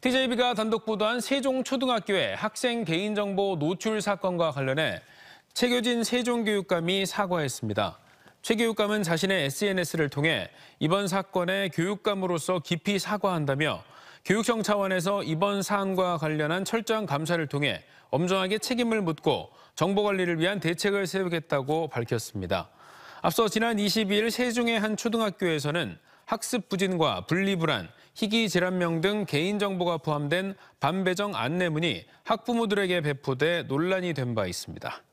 TJB가 단독 보도한 세종초등학교의 학생 개인정보 노출 사건과 관련해 최교진 세종교육감이 사과했습니다. 최 교육감은 자신의 SNS를 통해 이번 사건에 교육감으로서 깊이 사과한다며 교육청 차원에서 이번 사안과 관련한 철저한 감사를 통해 엄정하게 책임을 묻고 정보관리를 위한 대책을 세우겠다고 밝혔습니다. 앞서 지난 22일 세종의 한 초등학교에서는 학습 부진과 분리불안, 희귀 질환명 등 개인정보가 포함된 반배정 안내문이 학부모들에게 배포돼 논란이 된 바 있습니다.